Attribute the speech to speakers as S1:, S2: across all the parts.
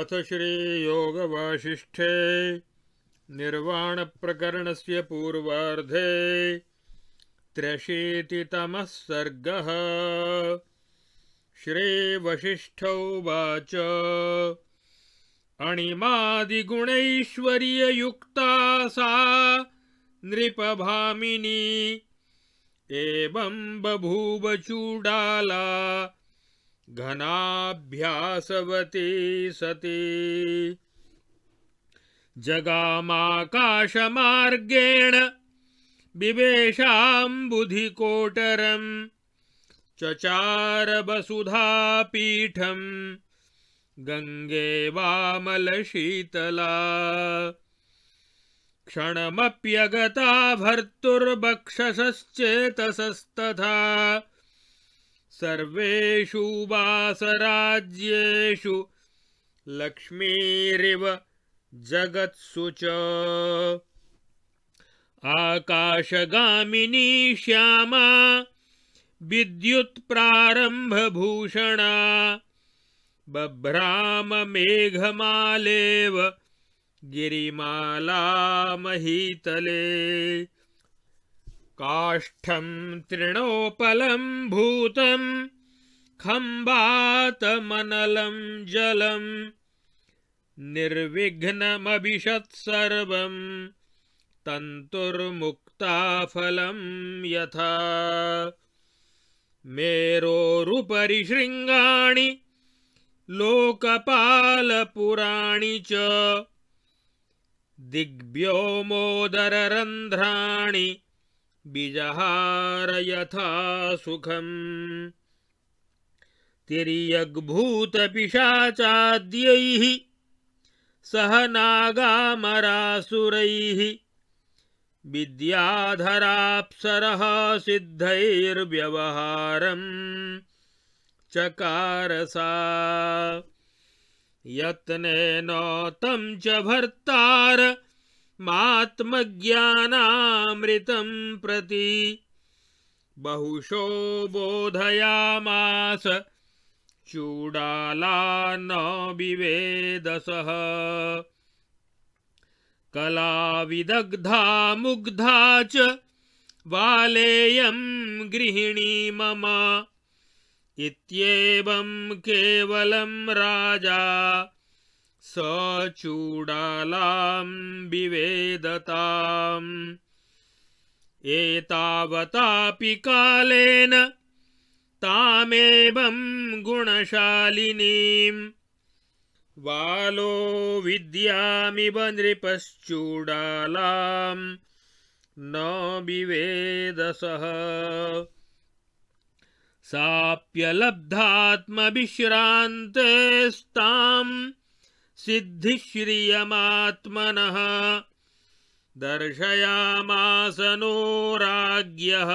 S1: अथ श्रीयोगवासिष्ठे निर्वाणप्रकरणस्य पूर्वार्धे त्र्यशीतितमः सर्गः वाच अणिमादिगुणैश्वर्ययुक्ता सा नृपभामिनी बभूवचूडाला घनाभ्यासवती सती जगामाकाशमार्गेण बिबेशाम्बुधिकोटरं चचारवसुधापीठं गङ्गे वामलशीतला क्षणमप्यगता भर्तुर्बक्षसश्चेतसस्तथा सर्वेषु वासराज्येषु लक्ष्मीरिव जगत्सु च श्यामा विद्युत्प्रारम्भभूषणा बभ्राममेघमालेव महीतले। काष्ठम् भूतम् खम्बातमनलम् जलम् सर्वम् तन्तुर्मुक्ताफलम् यथा शृङ्गाणि लोकपालपुराणि च दिग्व्योमोदररन्ध्राणि यथा सुखम् तिर्यग्भूतपिशाचाद्यैः सह नागामरासुरैः विद्याधराप्सरः सिद्धैर्व्यवहारम् चकारसा यत्नेनोतं च भर्तार मात्मज्ञानामृतम् प्रति बहुशो बोधयामास चूडालान्न कला कलाविदग्धा मुग्धा च वालेयं गृहिणी मम इत्येवं केवलं राजा स चूडालाम् विवेदताम् एतावतापि कालेन वालो गुणशालिनीम् वालो विद्यामिव नृपश्चूडालाम् न विवेदसः साप्यलब्धात्मविश्रान्तेस्ताम् सिद्धिश्रियमात्मनः नो राज्ञः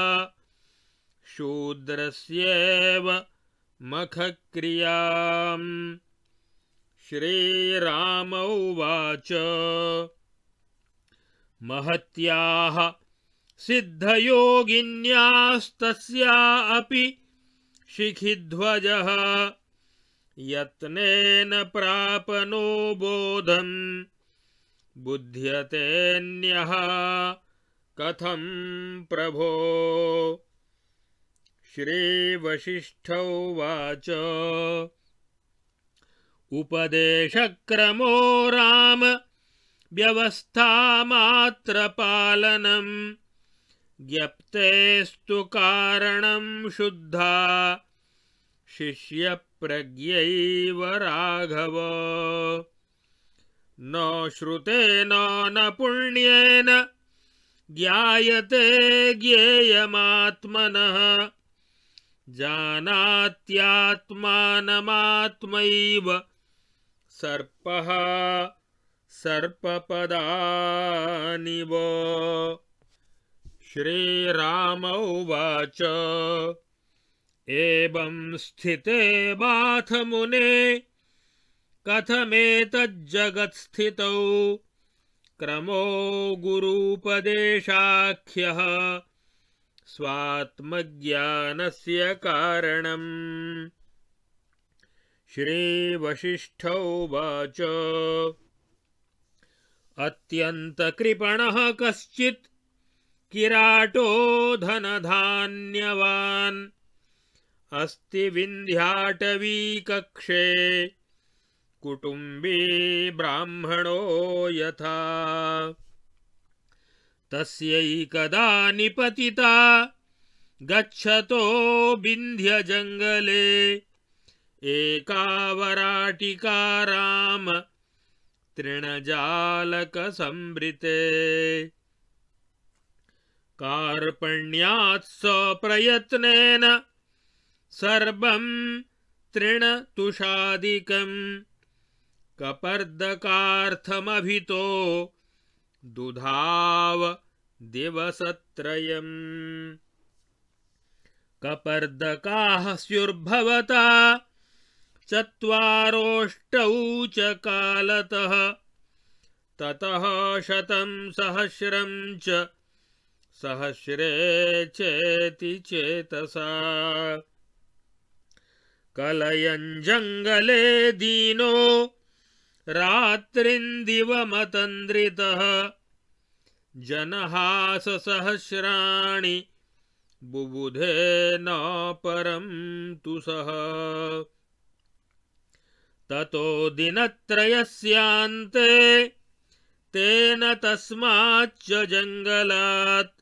S1: शूद्रस्येव मखक्रियाम् श्रीराम उवाच महत्याः अपि शिखिध्वजः यत्नेन प्रापनो बोधम् बुध्यतेऽन्यः कथम् प्रभो वाच उपदेशक्रमो राम व्यवस्थामात्रपालनम् ज्ञप्तेस्तु कारणम् शुद्धा शिष्यप्रज्ञैव राघव न श्रुतेन न पुण्येन ज्ञायते ज्ञेयमात्मनः जानात्यात्मानमात्मैव सर्पः सर्पपदानिव श्रीराम उवाच एवं स्थिते बाथ मुने कथमेतज्जगत्स्थितौ क्रमो गुरूपदेशाख्यः स्वात्मज्ञानस्य कारणम् श्रीवसिष्ठौ वाच अत्यन्तकृपणः कश्चित् किराटो धनधान्यवान् अस्ति विन्ध्याटवीकक्षे कुटुम्बी ब्राह्मणो यथा तस्यैकदा निपतिता गच्छतो विन्ध्यजङ्गले एका वराटिका राम तृणजालकसंवृते कार्पण्यात् स प्रयत्नेन सर्वम् तृणतुषादिकम् कपर्दकार्थमभितो दुधाव दिवसत्रयम् कपर्दकाः स्युर्भवता चत्वारोष्टौ च कालतः ततः शतम् सहस्रम् च सहस्रे चेति चेतसा कलयञ्जङ्गले दीनो रात्रिन्दिवमतन्द्रितः जनहाससहस्राणि बुबुधेना परं तु सः ततो दिनत्रयस्यान्ते तेन तस्माच्च जङ्गलात्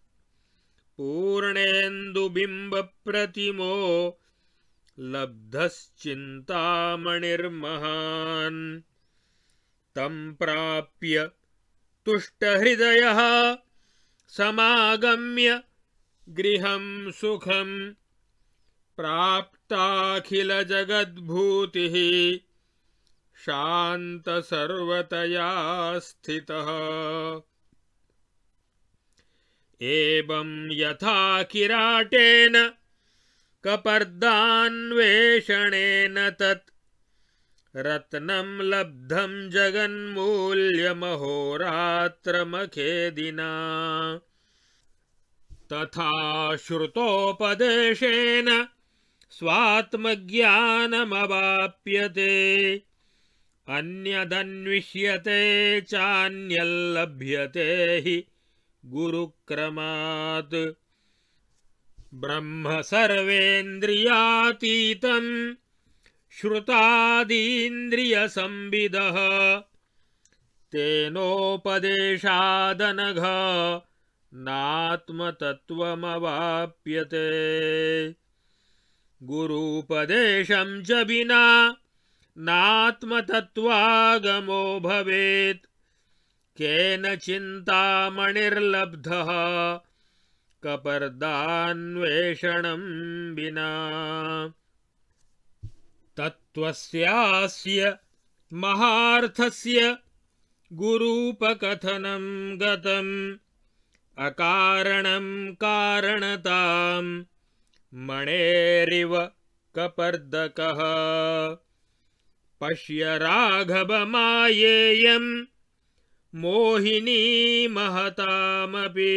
S1: पूर्णेन्दुबिम्बप्रतिमो लब्धश्चिन्तामणिर्महान् तम् प्राप्य तुष्टहृदयः समागम्य गृहम् सुखम् प्राप्ताखिलजगद्भूतिः शान्तसर्वतया स्थितः एवम् यथा किराटेन कपर्दान्वेषणेन तत् रत्नम् लब्धम् जगन्मूल्यमहोरात्रमखेदिना तथा श्रुतोपदेशेन स्वात्मज्ञानमवाप्यते अन्यदन्विष्यते चान्यल्लभ्यते हि गुरुक्रमात् ब्रह्म सर्वेन्द्रियातीतम् श्रुतादीन्द्रियसंविदः तेनोपदेशादनघ नात्मतत्त्वमवाप्यते गुरूपदेशं च विना नात्मतत्त्वागमो भवेत् केन चिन्तामणिर्लब्धः कपर्दान्वेषणम् विना तत्त्वस्यास्य महार्थस्य गुरूपकथनम् गतम् अकारणम् कारणताम् मणेरिव कपर्दकः पश्य राघवमायेयम् मोहिनी महतामपि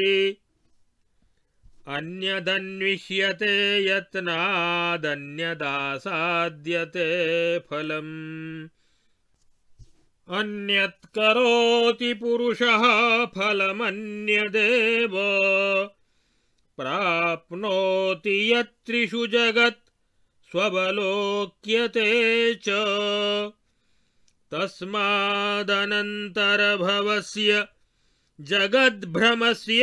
S1: अन्यदन्विह्यते यत्नादन्यदासाद्यते फलम् अन्यत्करोति पुरुषः फलमन्यदेव प्राप्नोति यत् जगत् स्वबलोक्यते च तस्मादनन्तरभवस्य जगद्भ्रमस्य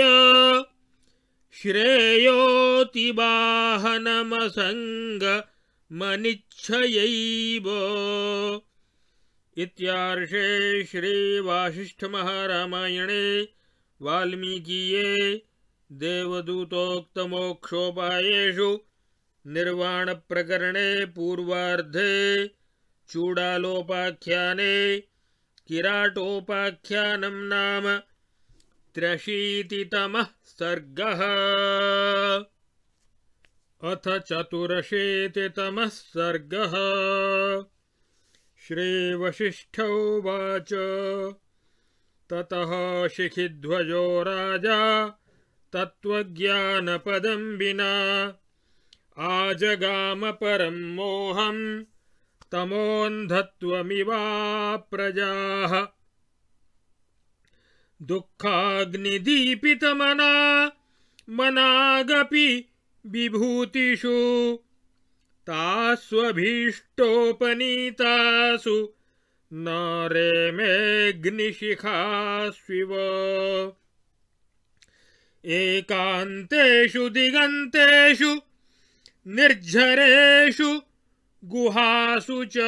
S1: श्रेयोतिवाहनमसङ्गमनिच्छयैव इत्यार्षे श्रीवासिष्ठमहारामायणे वाल्मीकीये देवदूतोक्तमोक्षोपायेषु निर्वाणप्रकरणे पूर्वार्धे चूडालोपाख्याने किराटोपाख्यानं नाम त्र्यशीतितमः सर्गः अथ चतुरशीतितमः सर्गः उवाच ततः शिखिध्वजो राजा तत्त्वज्ञानपदं विना पर मोहं तमोन्धत्वमिवा प्रजाः दुःखाग्निदीपितमना मनागपि विभूतिषु तास्वभीष्टोपनीतासु नारेमेग्निशिखास्विव एकान्तेषु दिगन्तेषु निर्झरेषु गुहासु च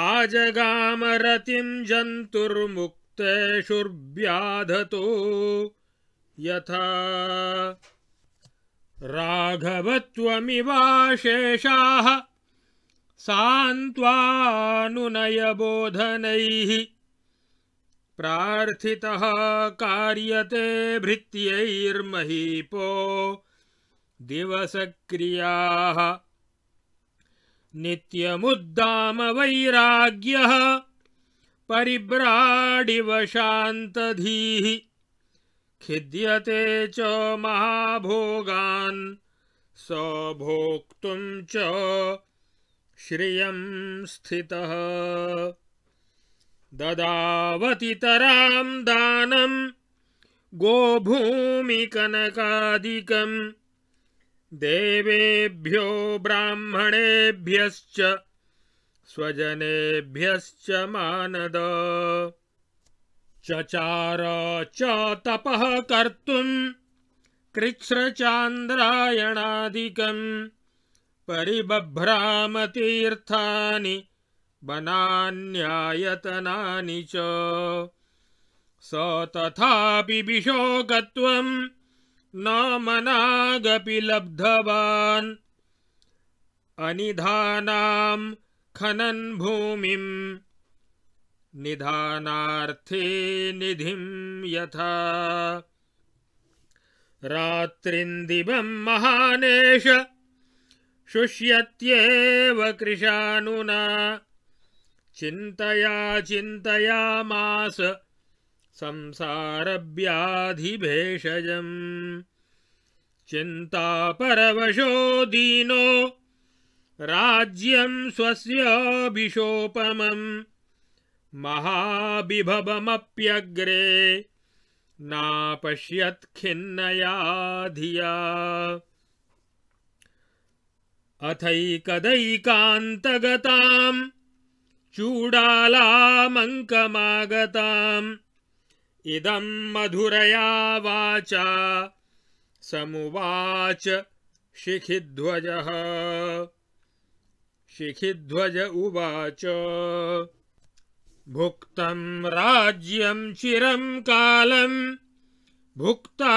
S1: आजगामरतिं जन्तुर्मुक् तेषुर्व्याधतो यथा राघवत्वमिवाशेषाः सान्त्वानुनयबोधनैः प्रार्थितः कार्यते भृत्यैर्महीपो दिवसक्रियाः नित्यमुद्दाम वैराग्यः शान्तधीः खिद्यते च महाभोगान् स च श्रियं स्थितः ददावतितरां दानं गोभूमिकनकादिकम् देवेभ्यो ब्राह्मणेभ्यश्च स्वजनेभ्यश्च मानद चचार च तपः कर्तुम् कृच्छ्रचान्द्रायणादिकम् परिबभ्रामतीर्थानि बनान्यायतनानि च स तथापि विशोकत्वम् न मनागपि लब्धवान् अनिधानाम् भूमिम् निधानार्थे निधिम् यथा रात्रिन्दिवम् महानेश शुष्यत्येव कृशानुना चिन्तया चिन्तयामास संसारव्याधिभेषजम् चिन्ता परवशो दीनो राज्यं स्वस्य विशोपमम् महाविभवमप्यग्रे नापश्यत् खिन्नया धिया अथैकदैकान्तगताम् चूडालामङ्कमागताम् इदम् मधुरया वाचा समुवाच शिखिध्वजः शिखिध्वज उवाच भुक्तं राज्यं चिरं कालम् भुक्ता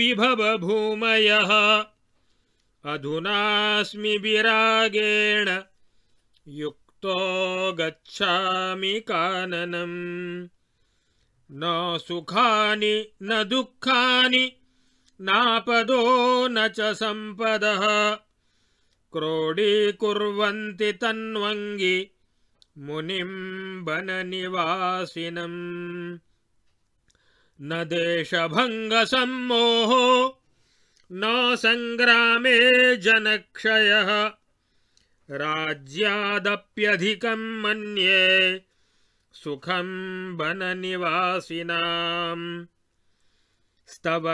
S1: विभव भूमयः अधुनास्मि विरागेण युक्तो गच्छामि काननम् न सुखानि न दुःखानि नापदो न च सम्पदः क्रोडीकुर्वन्ति तन्वङ्गि मुनिं वननिवासिनम् न देशभङ्गसम्मोहो न सङ्ग्रामे जनक्षयः राज्यादप्यधिकं मन्ये सुखं वननिवासिनाम् स्तव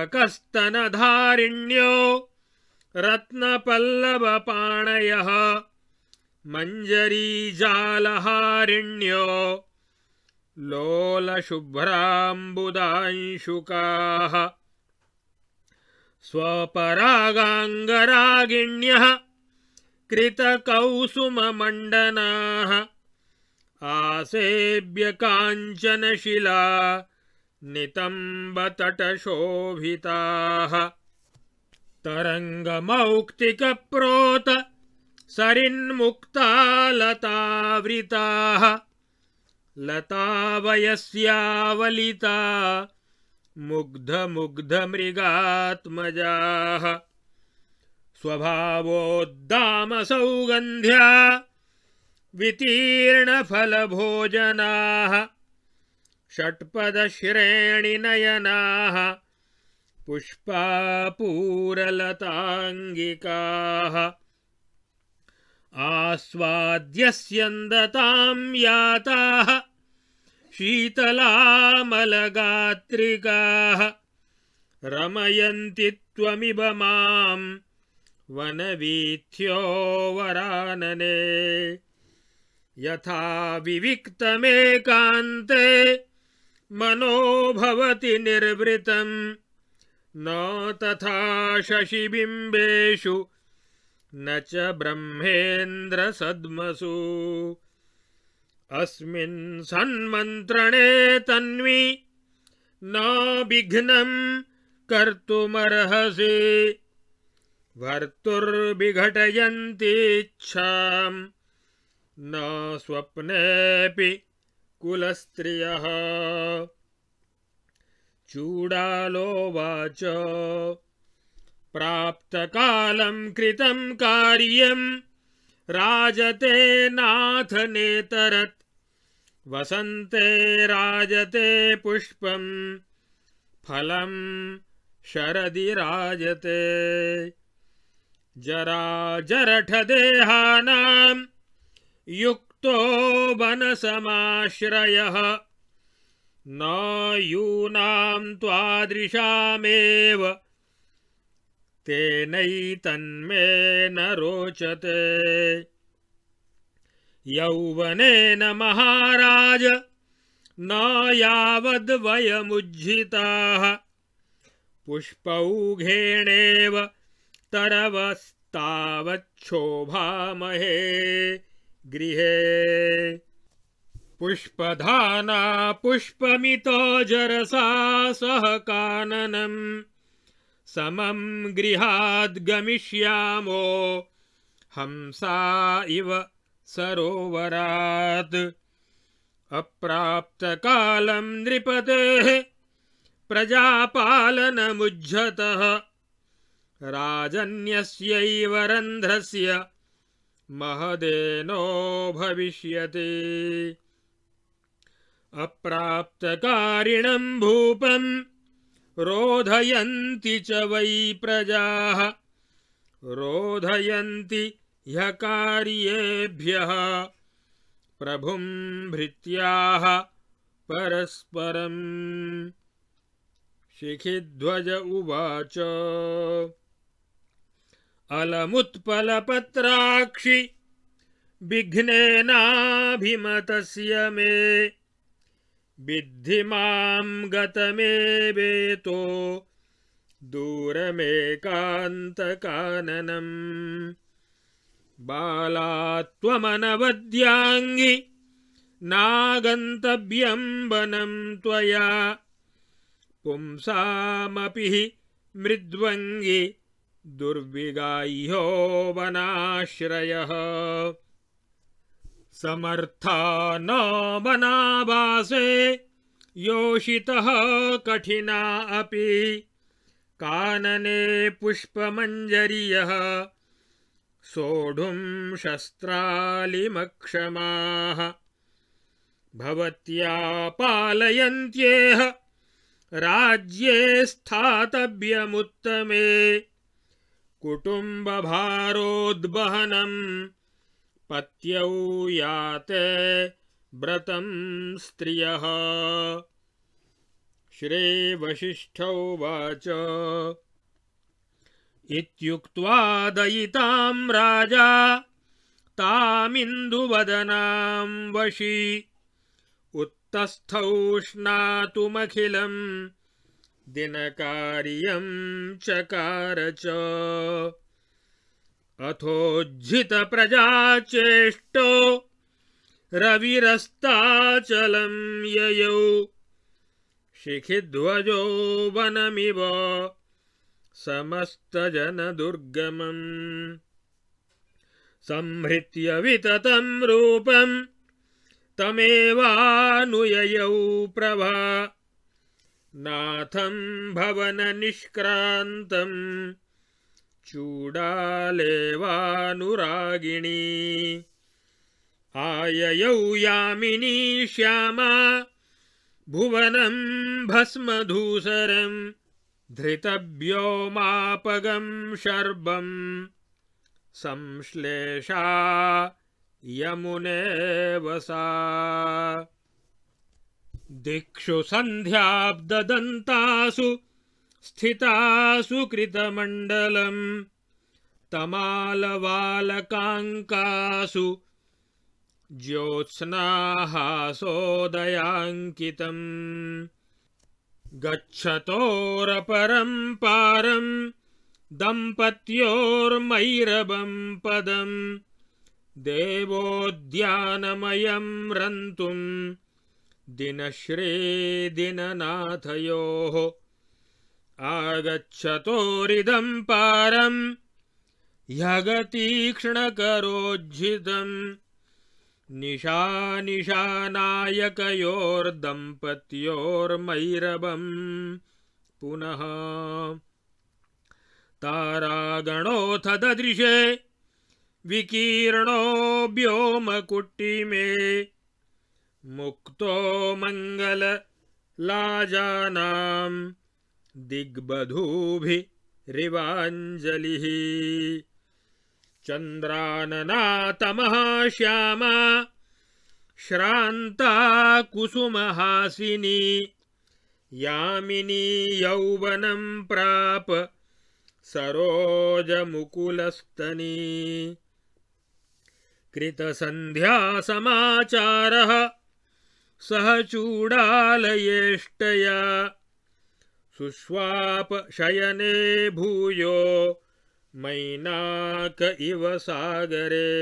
S1: रत्नपल्लवपाणयः मञ्जरीजालहारिण्यो लोलशुभ्राम्बुदांशुकाः स्वपरागाङ्गरागिण्यः कृतकौसुममण्डनाः आसेव्य काञ्चनशिला नितम्बतटशोभिताः तरङ्गमौक्तिकप्रोत सरिन्मुक्ता लतावृताः लतावयस्यावलिता मुग्धमुग्धमृगात्मजाः स्वभावोद्दामसौगन्ध्या वितीर्णफलभोजनाः षट्पदश्रेणिनयनाः पुष्पापूरलताङ्गिकाः आस्वाद्यस्यन्दतां याताः शीतलामलगात्रिकाः रमयन्ति त्वमिव मां वनवीथ्यो वरानने यथा विविक्तमेकान्ते मनो भवति निर्वृतम् न तथा शशिबिम्बेषु न च ब्रह्मेन्द्रसद्मसु अस्मिन् सन्मन्त्रणे तन्वि न विघ्नं कर्तुमर्हसि भर्तुर्विघटयन्तीच्छाम् न स्वप्नेऽपि कुलस्त्रियः चूडालोवाच प्राप्त कालम कृतम कार्यम राजते नाथ नेतरत वसंते राजते पुष्पम फलम शरदि राजते जरा जरठ जराजरठदेहानां युक्तो वन वनसमाश्रयः नायूनाम् तेन तेनैतन्मे न रोचते न महाराज न यावद्वयमुज्झिताः पुष्पौघेणेव तरवस्तावच्छोभामहे गृह पुष्पधाना पुष्पमितो जरसा सह काननम् समं गृहाद्गमिष्यामो हंसा इव सरोवरात् अप्राप्तकालं नृपते प्रजापालनमुज्झतः राजन्यस्यैव रन्ध्रस्य महदेनो भविष्यति अप्राप्तकारिणम् भूपम् रोधयन्ति च वै प्रजाः रोधयन्ति प्रभुम् भृत्याः परस्परम् शिखिध्वज उवाच अलमुत्पलपत्राक्षि विघ्नेनाभिमतस्य मे विद्धि माम् गतमेवेतो दूरमेकान्तकानम् बालात्वमनवद्याङ्गि वनं त्वया पुंसामपि हि मृद्वङ्गि दुर्विगाह्यो वनाश्रयः समर्थानामनाभासे योषितः कठिना अपि कानने पुष्पमञ्जरीयः सोढ़ुम शस्त्रालिमक्षमाः भवत्या पालयन्त्येह राज्ये स्थातव्यमुत्तमे कुटुंब भारोद्वहनम् पत्यौ याते व्रतम् स्त्रियः श्रीवसिष्ठौ वाच इत्युक्त्वा दयितां राजा तामिन्दुवदनाम् वशी उत्तस्थौष्णातुमखिलम् दिनकार्यं चकार च अथोज्झितप्रजाचेष्टो रविरस्ताचलं ययौ शिखिध्वजो वनमिव समस्तजनदुर्गमम् संहृत्य विततं रूपं। तमेवानुययौ प्रभा नाथम् भवननिष्क्रान्तम् चूडालेवानुरागिणी आययौ श्यामा भुवनम् भस्मधूसरम् धृतव्योमापगम् शर्बं संश्लेषा यमुनेवसा वसा दिक्षु सन्ध्याब्ददन्तासु स्थितासु कृतमण्डलम् तमालवालकाङ्कासु ज्योत्स्नासोदयाङ्कितम् गच्छतोरपरम् पारम् दम्पत्योर्मैरवम् पदम् देवोद्यानमयम् रन्तुम् दिनश्रीदिननाथयोः आगच्छतोरिदम् पारम् ह्यगतीक्ष्णकरोज्झितम् निशानिशानायकयोर्दम्पत्योर्मैरवम् पुनः तारागणोऽथ ददृशे विकीर्णो मुटिमे मुक्तो मङ्गललाजानाम् दिग्बधूभिरिवाञ्जलिः चन्द्राननातमः श्रान्ता कुसुमहासिनी यामिनी यौवनं प्राप सरोजमुकुलस्तनी कृतसन्ध्यासमाचारः सह चूडालयेष्टया सुष्वापशयने भूयो मैनाक इव सागरे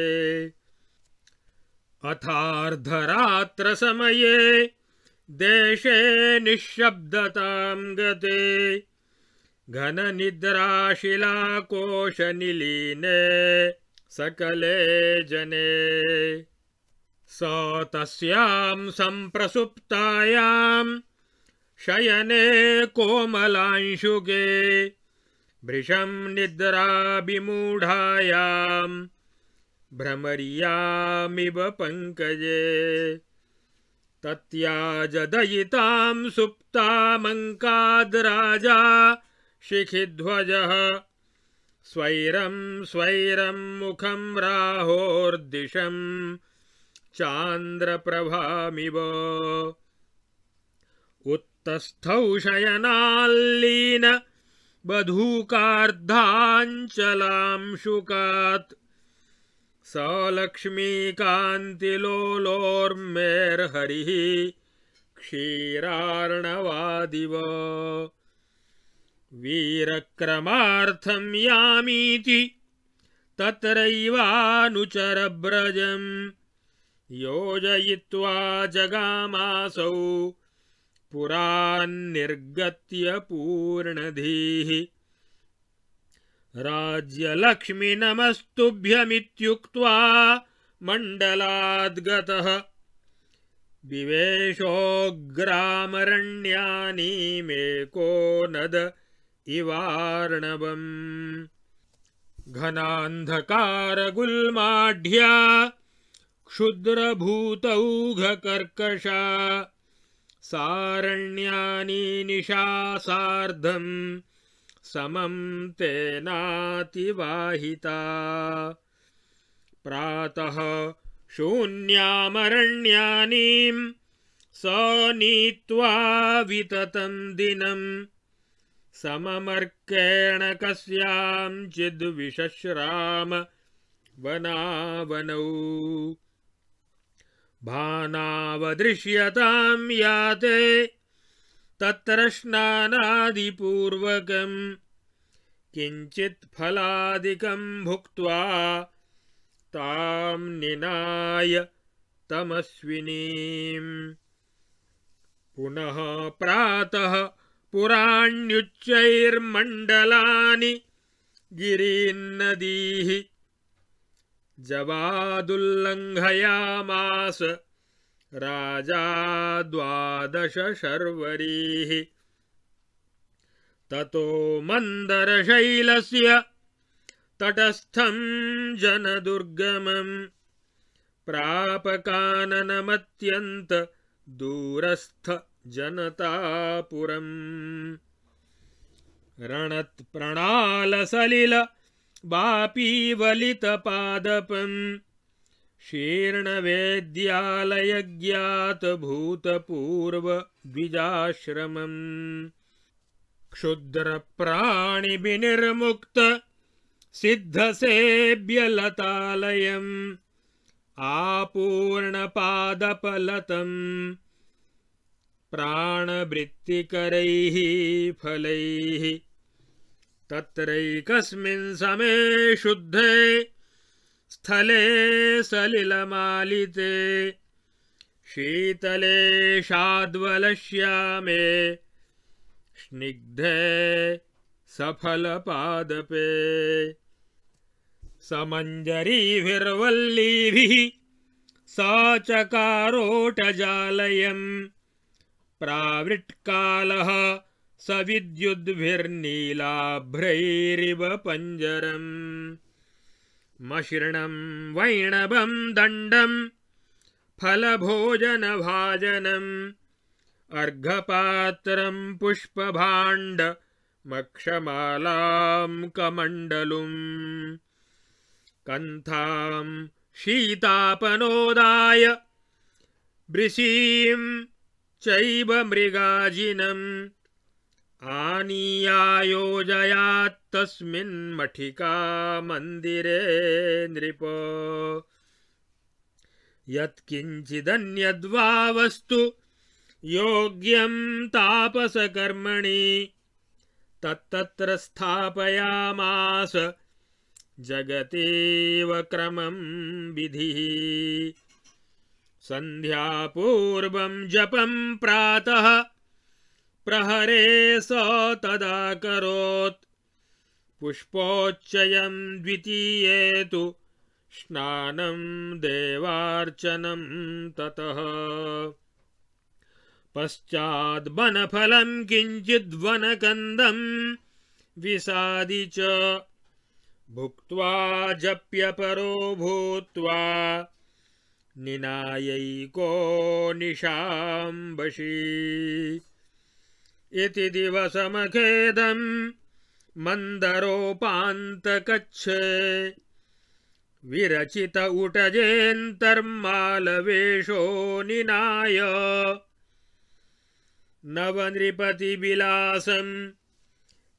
S1: अथार्धरात्रसमये देशे निःशब्दताम् गते घननिद्राशिलाकोशनिलीने सकले जने सा तस्याम् सम्प्रसुप्तायाम् शयने कोमलांशुगे भृशं निद्राभिमूढायां भ्रमर्यामिव पङ्कजे तत्याजदयितां सुप्तामङ्काद्राजा शिखिध्वजः स्वैरं स्वैरं मुखं राहोर्दिशं चान्द्रप्रभामिव तस्थौ शयनाल्लीन बधूकार्धाञ्चलां शुकात् स लक्ष्मीकान्तिलोलोर्मेर्हरिः क्षीरार्णवादिव वीरक्रमार्थं यामीति तत्रैवानुचरव्रजम् योजयित्वा जगामासौ पुरान्निर्गत्य पूर्णधीः राज्यलक्ष्मिनमस्तुभ्यमित्युक्त्वा मण्डलाद्गतः विवेशोऽग्रामरण्यानीमेको नद इवार्णवम् घनान्धकारगुल्माढ्या क्षुद्रभूतौघकर्कषा सारण्यानि निशा समं तेनातिवाहिता प्रातः शून्यामरण्यानीं स नीत्वा विततं दिनम् सममर्केण वनावनौ भानावदृश्यतां याते तत्र स्नानादिपूर्वकम् फलादिकं भुक्त्वा ताम निनाय तमस्विनीम् पुनः प्रातः पुराण्युच्चैर्मण्डलानि गिरीन्नदीः जवादुल्लङ्घयामास राजा द्वादशशर्वरीः ततो मन्दरशैलस्य तटस्थं जनदुर्गमम् प्रापकाननमत्यन्त दूरस्थ जनतापुरम् रणत्प्रणालसलिल वापी वलितपादपम् शीर्णवेद्यालयज्ञातभूतपूर्वद्विजाश्रमम् क्षुद्रप्राणिभिनिर्मुक्त सिद्धसेव्यलतालयम् आपूर्णपादपलतम् प्राणवृत्तिकरैः फलैः तत्रैकस्मिन् समे शुद्धे स्थले सलिलमालिते शीतले शाद्वलश्यामे स्निग्धे सफलपादपे समञ्जरीभिर्वल्लीभिः सा चकारोटजालयम् प्रावृट्कालः स विद्युद्भिर्नीलाभ्रैरिव पञ्जरम् मशिर्णम् वैणवम् दण्डम् फलभोजनभाजनम् अर्घपात्रम् पुष्पभाण्ड मक्षमालाम् कमण्डलुम् कन्थाम् शीतापनोदाय ब्रिशीम् चैव मृगाजिनम् आनीयायोजयात्तस्मिन्मठिका मन्दिरे नृप वस्तु योग्यम् तापसकर्मणि तत्तत्र स्थापयामास जगतीव क्रमम् विधिः सन्ध्यापूर्वं जपम् प्रातः प्रहरे स तदा करोत् पुष्पोच्चयं द्वितीये तु स्नानं देवार्चनं ततः पश्चाद्वनफलं किञ्चिद्वनकन्दं विसादि च भुक्त्वा जप्यपरो भूत्वा निनायैको निशाम्बशी इति दिवसमखेदम् मन्दरोपान्तकच्छे विरचित उटजेन्तर्मालवेषो निनाय नवनृपतिविलासम्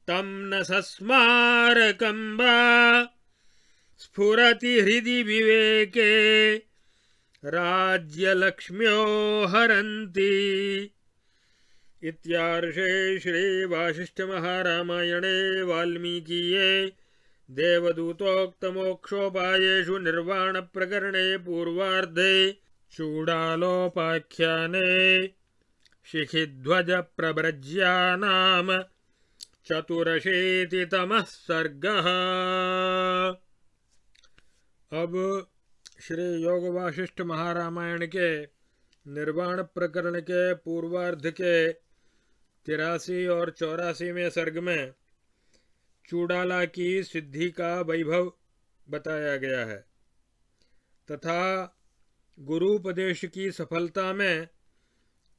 S1: तं न सस्मारकम्बा स्फुरति हृदि विवेके राज्यलक्ष्म्यो हरन्ति इत्यार्षे श्रीवासिष्ठमहारामायणे वाल्मीकीये देवदूतोक्तमोक्षोपायेषु निर्वाणप्रकरणे पूर्वार्धे चूडालोपाख्याने शिखिध्वजप्रव्रज्या नाम चतुरशीतितमः सर्गः अब श्री योग वाशिष्ठ महारामायण के निर्वाण प्रकरण के पूर्वार्ध के तिरासी और चौरासी में सर्ग में चूड़ाला की सिद्धि का वैभव बताया गया है तथा गुरुपदेश की सफलता में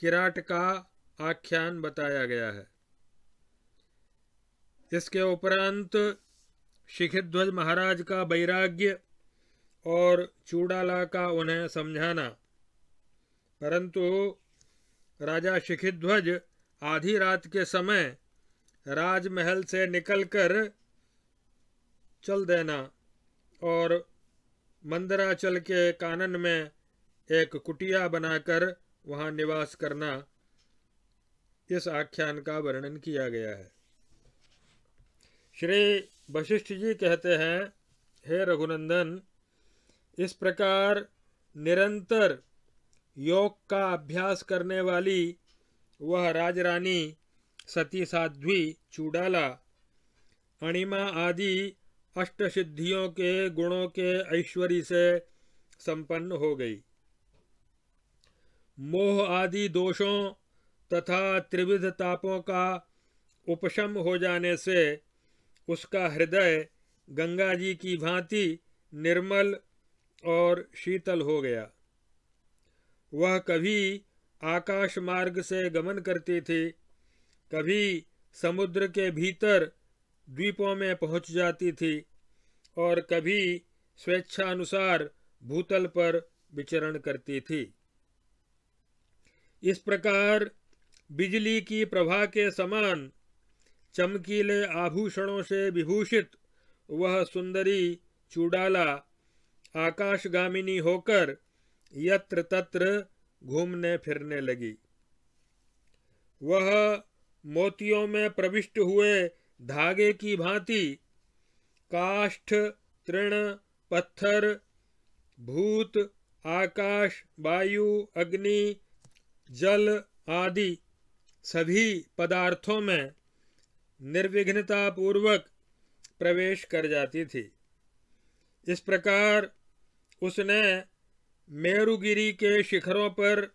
S1: किराट का आख्यान बताया गया है इसके उपरांत शिखिध्वज महाराज का वैराग्य और चूड़ाला का उन्हें समझाना परंतु राजा शिखिध्वज आधी रात के समय राजमहल से निकलकर चल देना और मंदराचल के कानन में एक कुटिया बनाकर वहाँ निवास करना इस आख्यान का वर्णन किया गया है श्री वशिष्ठ जी कहते हैं हे रघुनंदन इस प्रकार निरंतर योग का अभ्यास करने वाली वह राजरानी सती साध्वी चूड़ाला अणिमा आदि अष्ट सिद्धियों के गुणों के ऐश्वर्य से संपन्न हो गई मोह आदि दोषों तथा त्रिविध तापों का उपशम हो जाने से उसका हृदय गंगा जी की भांति निर्मल और शीतल हो गया वह कभी आकाश मार्ग से गमन करते थे कभी समुद्र के भीतर द्वीपों में पहुंच जाती थी और कभी स्वेच्छानुसार भूतल पर विचरण करती थी इस प्रकार बिजली की प्रभा के समान चमकीले आभूषणों से विभूषित वह सुंदरी चूड़ाला आकाशगामिनी होकर यत्र तत्र घूमने फिरने लगी वह मोतियों में प्रविष्ट हुए धागे की भांति काष्ठ तृण पत्थर भूत आकाश वायु अग्नि जल आदि सभी पदार्थों में निर्विघ्नता पूर्वक प्रवेश कर जाती थी इस प्रकार उसने मेरुगिरी के शिखरों पर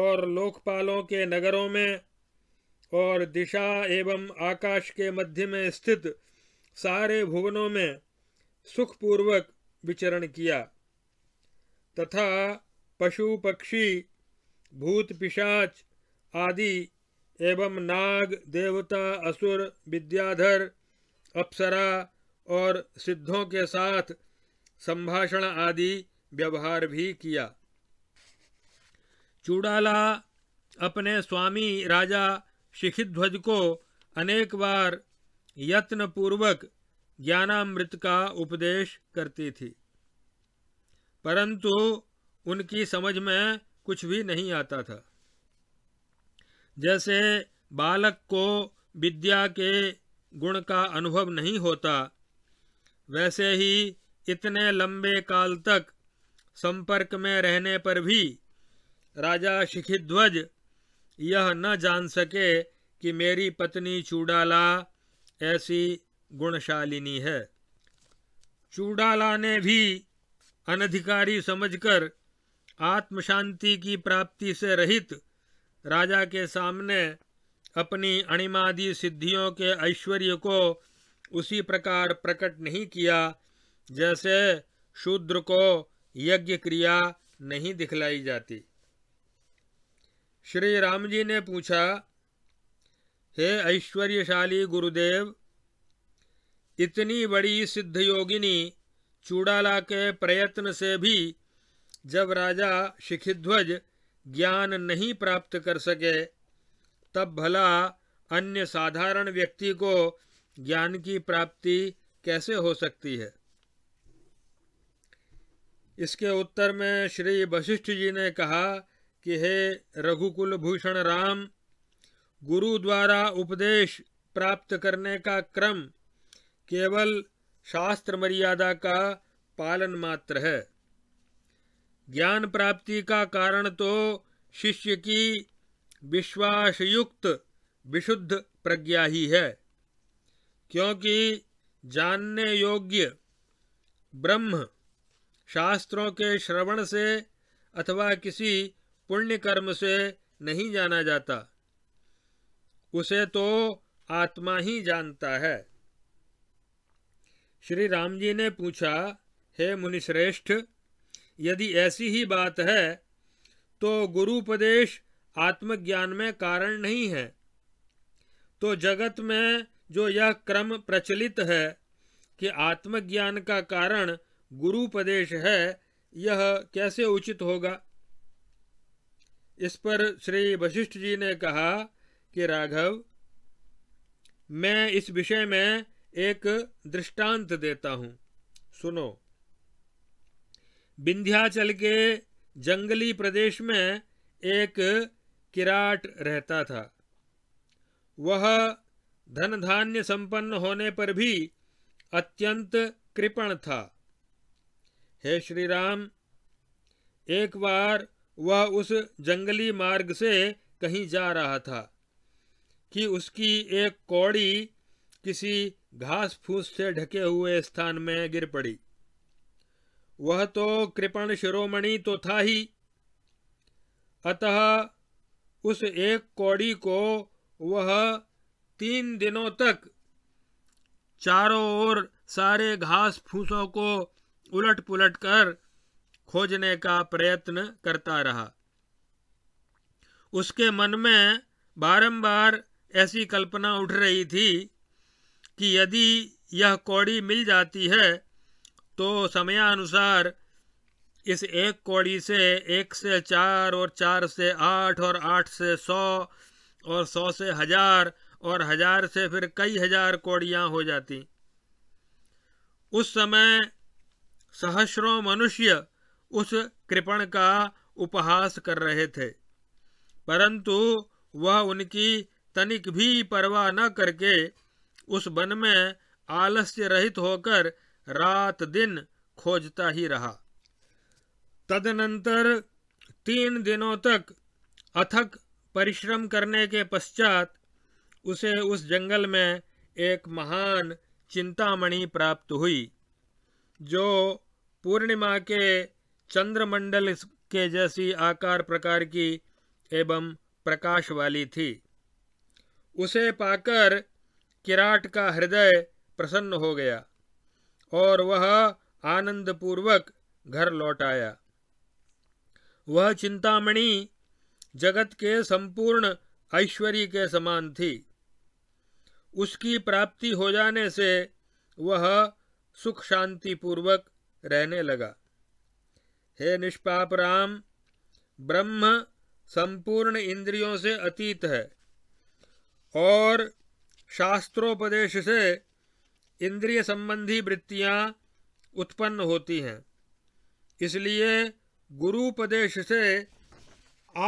S1: और लोकपालों के नगरों में और दिशा एवं आकाश के मध्य में स्थित सारे भुवनों में सुखपूर्वक विचरण किया तथा पशु पक्षी भूत पिशाच आदि एवं नाग देवता असुर विद्याधर अप्सरा और सिद्धों के साथ संभाषण आदि व्यवहार भी किया चूड़ाला अपने स्वामी राजा शिखिध्वज को अनेक बार यत्नपूर्वक ज्ञानामृत का उपदेश करती थी परंतु उनकी समझ में कुछ भी नहीं आता था जैसे बालक को विद्या के गुण का अनुभव नहीं होता वैसे ही इतने लंबे काल तक संपर्क में रहने पर भी राजा शिखिध्वज यह न जान सके कि मेरी पत्नी चूड़ाला ऐसी गुणशालिनी है चूड़ाला ने भी अनधिकारी समझकर आत्मशांति की प्राप्ति से रहित राजा के सामने अपनी अणिमादी सिद्धियों के ऐश्वर्य को उसी प्रकार प्रकट नहीं किया जैसे शूद्र को यज्ञ क्रिया नहीं दिखलाई जाती श्री राम जी ने पूछा हे ऐश्वर्यशाली गुरुदेव इतनी बड़ी सिद्ध योगिनी चूड़ाला के प्रयत्न से भी जब राजा शिखिध्वज ज्ञान नहीं प्राप्त कर सके तब भला अन्य साधारण व्यक्ति को ज्ञान की प्राप्ति कैसे हो सकती है इसके उत्तर में श्री वशिष्ठ जी ने कहा कि हे रघुकुल भूषण राम गुरु द्वारा उपदेश प्राप्त करने का क्रम केवल शास्त्र मर्यादा का पालन मात्र है ज्ञान प्राप्ति का कारण तो शिष्य की विश्वासयुक्त विशुद्ध प्रज्ञा ही है क्योंकि जानने योग्य ब्रह्म शास्त्रों के श्रवण से अथवा किसी पुण्य कर्म से नहीं जाना जाता उसे तो आत्मा ही जानता है श्री राम जी ने पूछा हे मुनिश्रेष्ठ यदि ऐसी ही बात है तो गुरुपदेश आत्मज्ञान में कारण नहीं है तो जगत में जो यह क्रम प्रचलित है कि आत्मज्ञान का कारण गुरुपदेश है यह कैसे उचित होगा इस पर श्री वशिष्ठ जी ने कहा कि राघव मैं इस विषय में एक दृष्टांत देता हूं सुनो विंध्याचल के जंगली प्रदेश में एक किराट रहता था वह धन धान्य संपन्न होने पर भी अत्यंत कृपण था हे श्री राम एक बार वह उस जंगली मार्ग से कहीं जा रहा था कि उसकी एक कौड़ी किसी घास फूस से ढके हुए स्थान में गिर पड़ी वह तो कृपण शिरोमणि तो था ही अतः उस एक कौड़ी को वह तीन दिनों तक चारों ओर सारे घास फूसों को उलट पुलट कर खोजने का प्रयत्न करता रहा उसके मन में बारंबार ऐसी कल्पना उठ रही थी कि यदि यह कौड़ी मिल जाती है तो समयानुसार इस एक कौड़ी से एक से चार और चार से आठ और आठ से सौ और सौ से हजार और हजार से फिर कई हजार कौड़ियाँ हो जाती उस समय सहस्रों मनुष्य उस कृपण का उपहास कर रहे थे परंतु वह उनकी तनिक भी परवाह न करके उस वन में आलस्य रहित होकर रात दिन खोजता ही रहा तदनंतर तीन दिनों तक अथक परिश्रम करने के पश्चात उसे उस जंगल में एक महान चिंतामणि प्राप्त हुई जो पूर्णिमा के चंद्रमंडल के जैसी आकार प्रकार की एवं प्रकाश वाली थी उसे पाकर किराट का हृदय प्रसन्न हो गया और वह आनंदपूर्वक घर लौट आया वह चिंतामणि जगत के संपूर्ण ऐश्वर्य के समान थी उसकी प्राप्ति हो जाने से वह सुख शांति पूर्वक रहने लगा हे निष्पाप राम ब्रह्म संपूर्ण इंद्रियों से अतीत है और शास्त्रोपदेश से इंद्रिय संबंधी वृत्तियां उत्पन्न होती हैं इसलिए गुरुपदेश से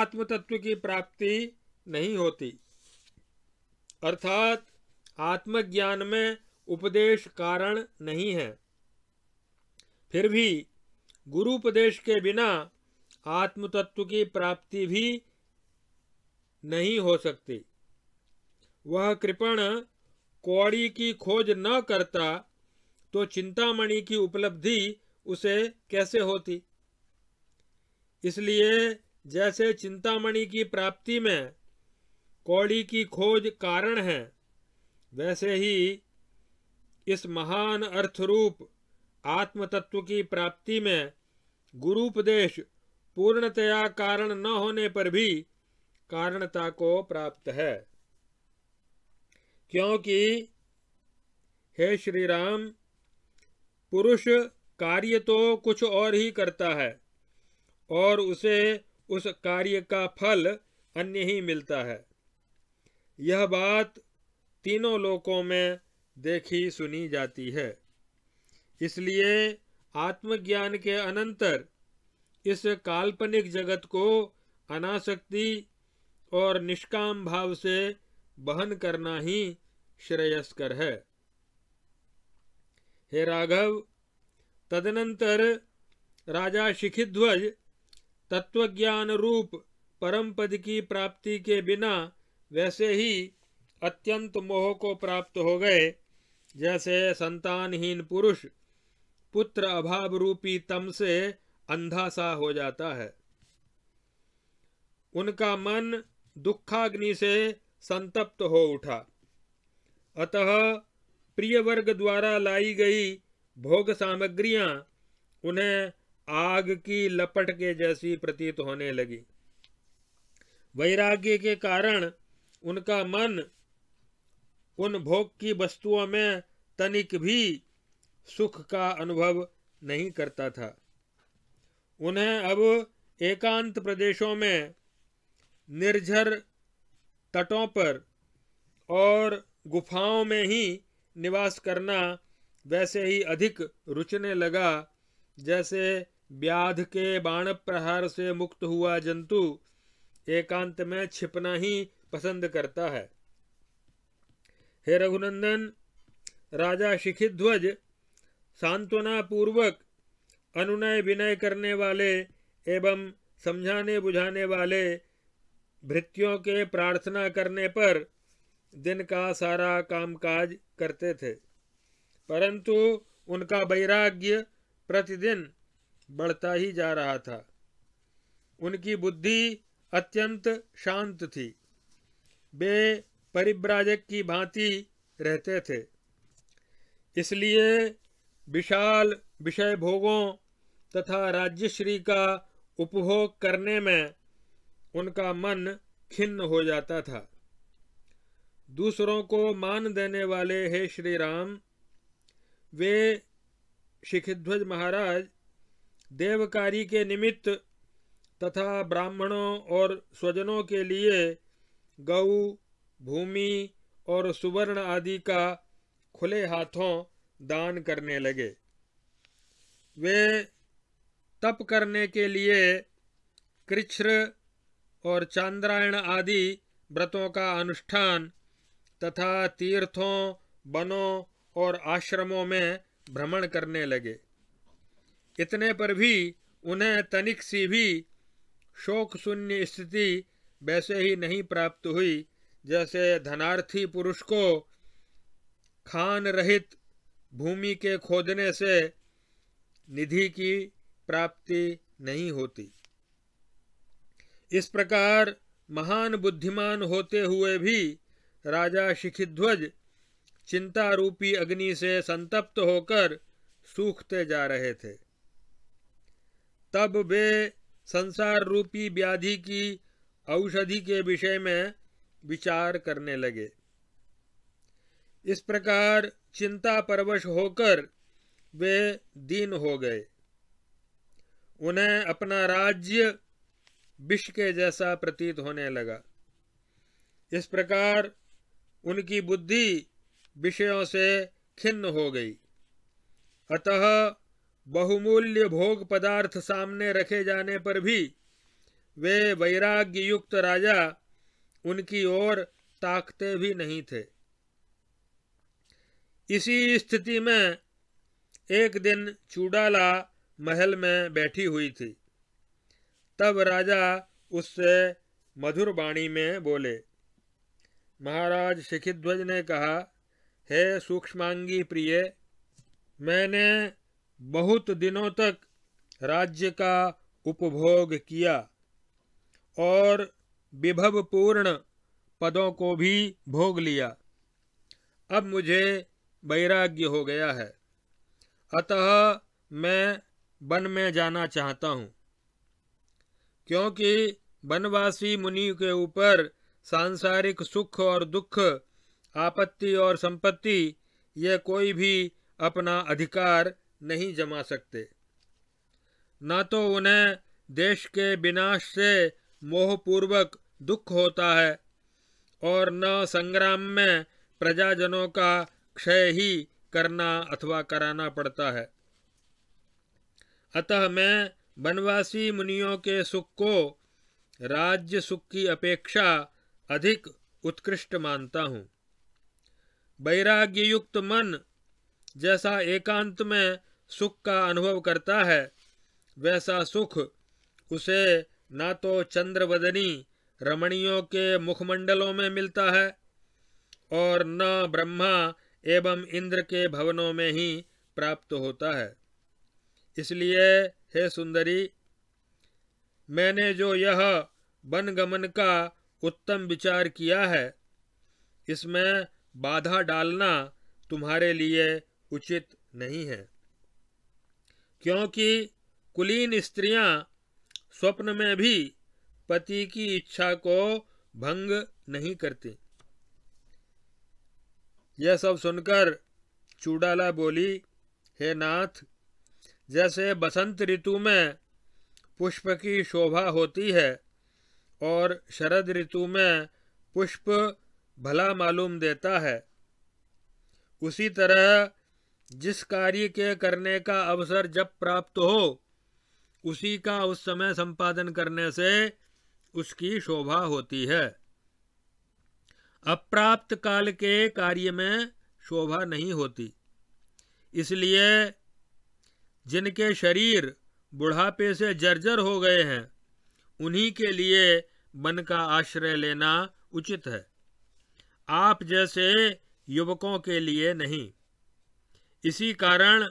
S1: आत्मतत्व की प्राप्ति नहीं होती अर्थात आत्मज्ञान में उपदेश कारण नहीं है फिर भी गुरु उपदेश के बिना आत्मतत्व की प्राप्ति भी नहीं हो सकती वह कृपण कौड़ी की खोज न करता तो चिंतामणि की उपलब्धि उसे कैसे होती इसलिए जैसे चिंतामणि की प्राप्ति में कौड़ी की खोज कारण है वैसे ही इस महान अर्थरूप आत्म तत्व की प्राप्ति में गुरुपदेश पूर्णतया कारण न होने पर भी कारणता को प्राप्त है क्योंकि हे श्री राम पुरुष कार्य तो कुछ और ही करता है और उसे उस कार्य का फल अन्य ही मिलता है यह बात तीनों लोकों में देखी सुनी जाती है इसलिए आत्मज्ञान के अनंतर इस काल्पनिक जगत को अनासक्ति और निष्काम भाव से बहन करना ही श्रेयस्कर है हे राघव तदनंतर राजा शिखिध्वज तत्वज्ञान रूप परम पद की प्राप्ति के बिना वैसे ही अत्यंत मोह को प्राप्त हो गए जैसे संतानहीन पुरुष पुत्र अभाव रूपी तम से अंधा सा हो जाता है उनका मन दुखाग्नि से संतप्त हो उठा अतः प्रिय वर्ग द्वारा लाई गई भोग सामग्रियां उन्हें आग की लपट के जैसी प्रतीत होने लगी वैराग्य के कारण उनका मन उन भोग की वस्तुओं में तनिक भी सुख का अनुभव नहीं करता था उन्हें अब एकांत प्रदेशों में निर्झर तटों पर और गुफाओं में ही निवास करना वैसे ही अधिक रुचने लगा जैसे व्याध के बाण प्रहार से मुक्त हुआ जंतु एकांत में छिपना ही पसंद करता है हे रघुनंदन राजा शिखित ध्वज सांत्वना पूर्वक अनुनय विनय करने वाले एवं समझाने बुझाने वाले भृत्यों के प्रार्थना करने पर दिन का सारा कामकाज करते थे परंतु उनका वैराग्य प्रतिदिन बढ़ता ही जा रहा था उनकी बुद्धि अत्यंत शांत थी वे परिव्राजक की भांति रहते थे इसलिए विशाल विषय भोगों तथा राज्यश्री का उपभोग करने में उनका मन खिन्न हो जाता था दूसरों को मान देने वाले हे श्री राम वे शिखिध्वज महाराज देवकारी के निमित्त तथा ब्राह्मणों और स्वजनों के लिए गऊ भूमि और सुवर्ण आदि का खुले हाथों दान करने लगे वे तप करने के लिए कृष्ण और चांद्रायण आदि व्रतों का अनुष्ठान तथा तीर्थों वनों और आश्रमों में भ्रमण करने लगे इतने पर भी उन्हें तनिक सी भी शोक शून्य स्थिति वैसे ही नहीं प्राप्त हुई जैसे धनार्थी पुरुष को खान रहित भूमि के खोदने से निधि की प्राप्ति नहीं होती इस प्रकार महान बुद्धिमान होते हुए भी राजा शिखिध्वज चिंता रूपी अग्नि से संतप्त होकर सूखते जा रहे थे तब वे संसार रूपी व्याधि की औषधि के विषय में विचार करने लगे इस प्रकार चिंता परवश होकर वे दीन हो गए उन्हें अपना राज्य विष के जैसा प्रतीत होने लगा इस प्रकार उनकी बुद्धि विषयों से खिन्न हो गई अतः बहुमूल्य भोग पदार्थ सामने रखे जाने पर भी वे वैराग्य युक्त राजा उनकी ओर ताकते भी नहीं थे इसी स्थिति में एक दिन चूड़ाला महल में बैठी हुई थी तब राजा उससे मधुर बाणी में बोले महाराज शिखिध्वज ने कहा हे सूक्ष्मांगी प्रिय मैंने बहुत दिनों तक राज्य का उपभोग किया और विभवपूर्ण पदों को भी भोग लिया अब मुझे वैराग्य हो गया है अतः मैं वन में जाना चाहता हूँ क्योंकि वनवासी मुनि के ऊपर सांसारिक सुख और दुख आपत्ति और संपत्ति ये कोई भी अपना अधिकार नहीं जमा सकते ना तो उन्हें देश के विनाश से मोहपूर्वक दुख होता है और न संग्राम में प्रजाजनों का क्षय ही करना अथवा कराना पड़ता है अतः मैं वनवासी मुनियों के सुख को राज्य सुख की अपेक्षा अधिक उत्कृष्ट मानता हूँ वैराग्य युक्त मन जैसा एकांत में सुख का अनुभव करता है वैसा सुख उसे ना तो चंद्रवदनी रमणियों के मुखमंडलों में मिलता है और न ब्रह्मा एवं इंद्र के भवनों में ही प्राप्त होता है इसलिए हे सुंदरी मैंने जो यह वनगमन का उत्तम विचार किया है इसमें बाधा डालना तुम्हारे लिए उचित नहीं है क्योंकि कुलीन स्त्रियां स्वप्न में भी पति की इच्छा को भंग नहीं करते यह सब सुनकर चूड़ाला बोली हे नाथ जैसे बसंत ऋतु में पुष्प की शोभा होती है और शरद ऋतु में पुष्प भला मालूम देता है उसी तरह जिस कार्य के करने का अवसर जब प्राप्त हो उसी का उस समय संपादन करने से उसकी शोभा होती है अप्राप्त काल के कार्य में शोभा नहीं होती इसलिए जिनके शरीर बुढ़ापे से जर्जर हो गए हैं उन्हीं के लिए वन का आश्रय लेना उचित है आप जैसे युवकों के लिए नहीं इसी कारण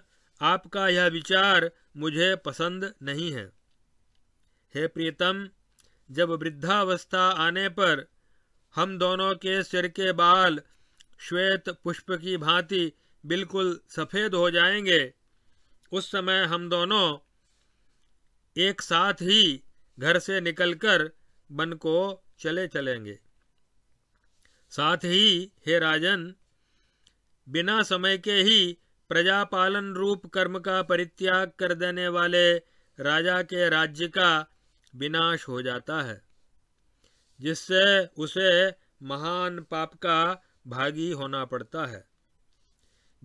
S1: आपका यह विचार मुझे पसंद नहीं है हे प्रीतम जब वृद्धावस्था आने पर हम दोनों के सिर के बाल श्वेत पुष्प की भांति बिल्कुल सफ़ेद हो जाएंगे उस समय हम दोनों एक साथ ही घर से निकलकर वन को चले चलेंगे साथ ही हे राजन बिना समय के ही प्रजापालन रूप कर्म का परित्याग कर देने वाले राजा के राज्य का विनाश हो जाता है जिससे उसे महान पाप का भागी होना पड़ता है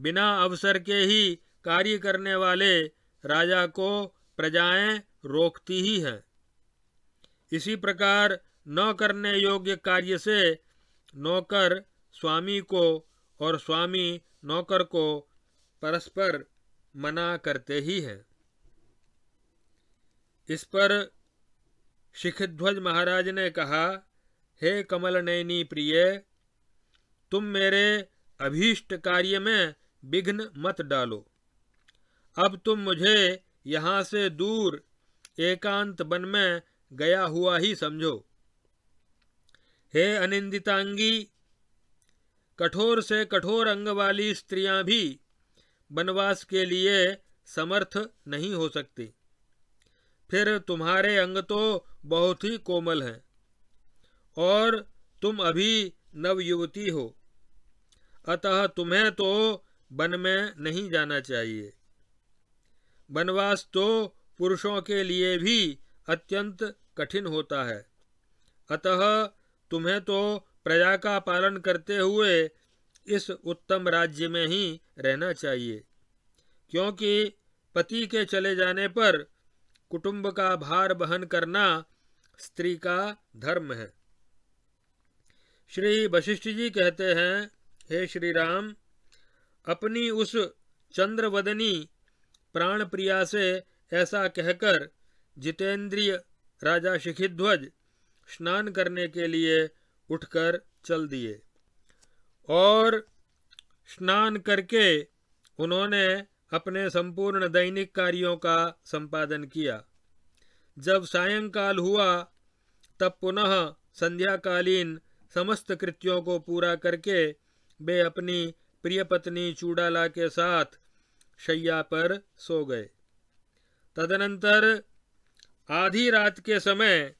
S1: बिना अवसर के ही कार्य करने वाले राजा को प्रजाएं रोकती ही हैं इसी प्रकार न करने योग्य कार्य से नौकर स्वामी को और स्वामी नौकर को परस्पर मना करते ही हैं इस पर शिखध्वज महाराज ने कहा हे कमल नयनी प्रिय तुम मेरे अभीष्ट कार्य में विघ्न मत डालो अब तुम मुझे यहाँ से दूर एकांत वन में गया हुआ ही समझो हे अनिंदितांगी कठोर से कठोर अंग वाली स्त्रियां भी वनवास के लिए समर्थ नहीं हो सकती फिर तुम्हारे अंग तो बहुत ही कोमल हैं और तुम अभी नवयुवती हो अतः तुम्हें तो वन में नहीं जाना चाहिए वनवास तो पुरुषों के लिए भी अत्यंत कठिन होता है अतः तुम्हें तो प्रजा का पालन करते हुए इस उत्तम राज्य में ही रहना चाहिए क्योंकि पति के चले जाने पर कुटुंब का भार बहन करना स्त्री का धर्म है श्री वशिष्ठ जी कहते हैं हे श्री राम अपनी उस चंद्रवदनी प्राण प्रिया से ऐसा कहकर जितेंद्रिय राजा शिखिध्वज स्नान करने के लिए उठकर चल दिए और स्नान करके उन्होंने अपने संपूर्ण दैनिक कार्यों का संपादन किया जब सायंकाल हुआ तब पुनः संध्याकालीन समस्त कृत्यों को पूरा करके वे अपनी प्रिय पत्नी चूड़ाला के साथ शैया पर सो गए तदनंतर आधी रात के समय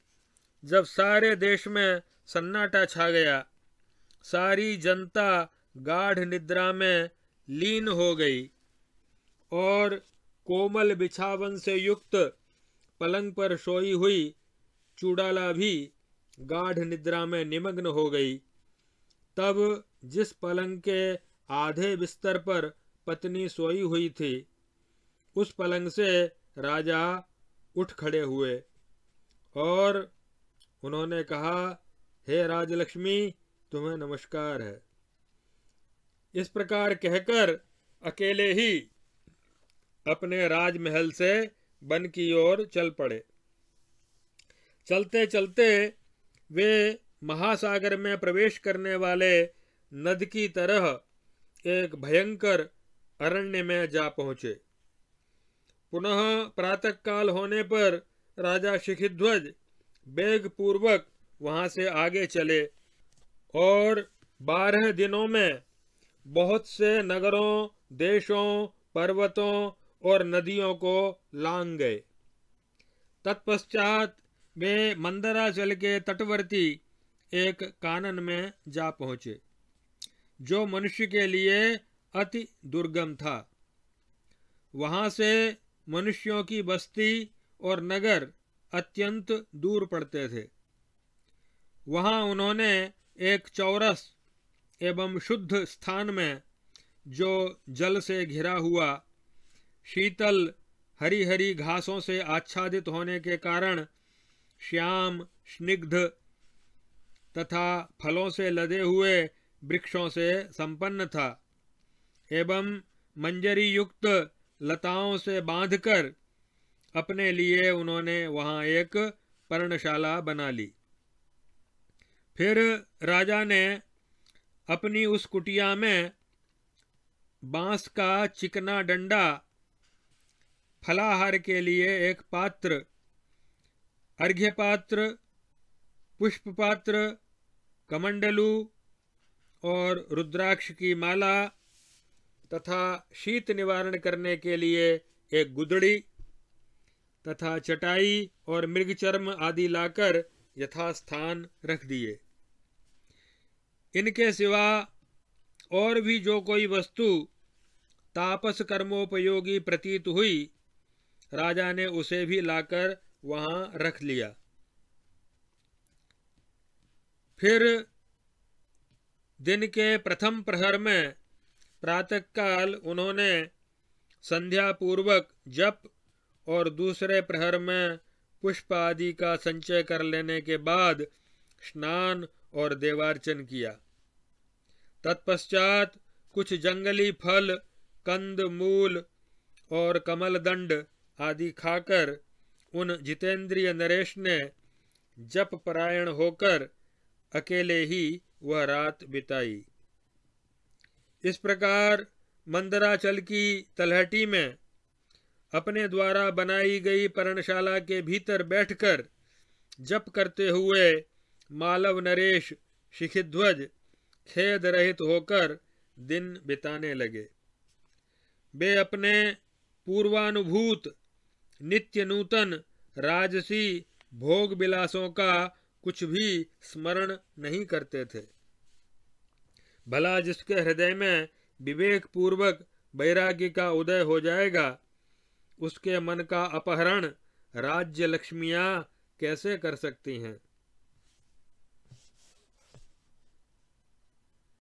S1: जब सारे देश में सन्नाटा छा गया सारी जनता गाढ़ निद्रा में लीन हो गई और कोमल बिछावन से युक्त पलंग पर सोई हुई चूड़ाला भी गाढ़ निद्रा में निमग्न हो गई तब जिस पलंग के आधे बिस्तर पर पत्नी सोई हुई थी उस पलंग से राजा उठ खड़े हुए और उन्होंने कहा हे राजलक्ष्मी तुम्हें नमस्कार है इस प्रकार कहकर अकेले ही अपने राजमहल से वन की ओर चल पड़े चलते चलते वे महासागर में प्रवेश करने वाले नद की तरह एक भयंकर अरण्य में जा पहुंचे पुनः प्रातःकाल होने पर राजा शिखिध्वज बेग पूर्वक वहां से आगे चले और बारह दिनों में बहुत से नगरों देशों पर्वतों और नदियों को लांग गए तत्पश्चात वे मंदराचल के तटवर्ती एक कानन में जा पहुंचे जो मनुष्य के लिए अति दुर्गम था वहां से मनुष्यों की बस्ती और नगर अत्यंत दूर पड़ते थे वहां उन्होंने एक चौरस एवं शुद्ध स्थान में जो जल से घिरा हुआ शीतल हरी हरी घासों से आच्छादित होने के कारण श्याम स्निग्ध तथा फलों से लदे हुए वृक्षों से संपन्न था एवं मंजरी युक्त लताओं से बांधकर अपने लिए उन्होंने वहां एक पर्णशाला बना ली फिर राजा ने अपनी उस कुटिया में बांस का चिकना डंडा फलाहार के लिए एक पात्र अर्घ्य पात्र पुष्प पात्र कमंडलू और रुद्राक्ष की माला तथा शीत निवारण करने के लिए एक गुदड़ी तथा चटाई और मृगचर्म आदि लाकर यथास्थान रख दिए इनके सिवा और भी जो कोई वस्तु तापस कर्मोपयोगी प्रतीत हुई राजा ने उसे भी लाकर वहां रख लिया फिर दिन के प्रथम प्रहर में प्रातःकाल उन्होंने संध्या पूर्वक जप और दूसरे प्रहर में पुष्प आदि का संचय कर लेने के बाद स्नान और देवार्चन किया तत्पश्चात कुछ जंगली फल कंद मूल और कमल दंड आदि खाकर उन जितेंद्रिय नरेश ने जप परायण होकर अकेले ही वह रात बिताई इस प्रकार मंदराचल की तलहटी में अपने द्वारा बनाई गई पर्णशाला के भीतर बैठकर जप करते हुए मालव नरेश शिखिध्वज खेद रहित होकर दिन बिताने लगे वे अपने पूर्वानुभूत नित्य नूतन राजसी भोग विलासों का कुछ भी स्मरण नहीं करते थे भला जिसके हृदय में विवेक पूर्वक वैराग्य का उदय हो जाएगा उसके मन का अपहरण राज्य लक्ष्मियां कैसे कर सकती हैं